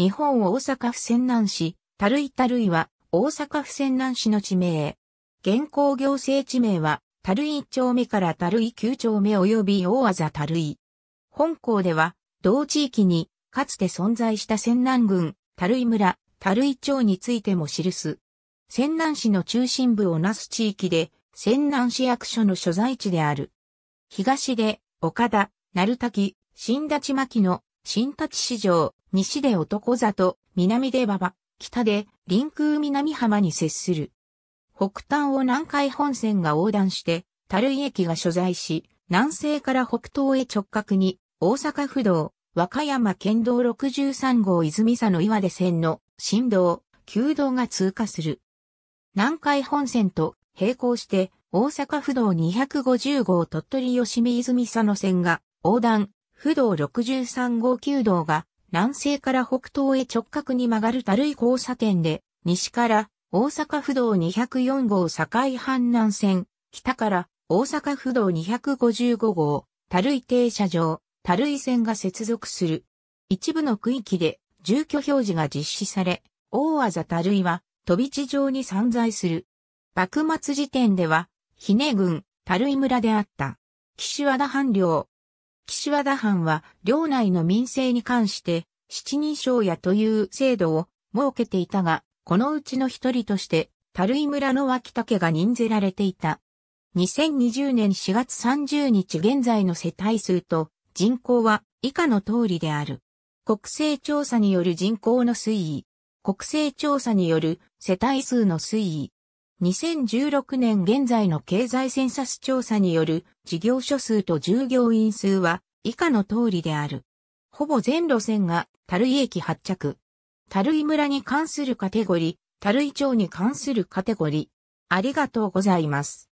日本大阪府泉南市、たるいたるいは、大阪府泉南市の地名。現行行政地名は、たるい1丁目からたるい9丁目及び大技たるい。本校では、同地域に、かつて存在した泉南郡、たるい村、たるい町についても記す。泉南市の中心部をなす地域で、泉南市役所の所在地である。東で、岡田、鳴滝、新立牧の新立市場、西で男里、南で馬場、北で臨空南浜に接する。北端を南海本線が横断して、樽井駅が所在し、南西から北東へ直角に、大阪府道、和歌山県道63号泉佐野岩出線の新道、旧道が通過する。南海本線と並行して、大阪府道250号鳥取吉見泉佐野線が横断、不動63号旧道が南西から北東へ直角に曲がるたるい交差点で、西から大阪不動204号境阪南線、北から大阪不動255号、たるい停車場、たるい線が接続する。一部の区域で住居表示が実施され、大たるいは飛び地上に散在する。幕末時点では、ひね郡、るい村であった。岸和田藩領、岸和田藩は、領内の民政に関して、七人称屋という制度を設けていたが、このうちの一人として、樽井村の脇竹が任ぜられていた。2020年4月30日現在の世帯数と人口は以下の通りである。国勢調査による人口の推移、国勢調査による世帯数の推移、2016年現在の経済センサス調査による事業所数と従業員数は以下の通りである。ほぼ全路線が樽井駅発着。樽井村に関するカテゴリー、樽井町に関するカテゴリー。ありがとうございます。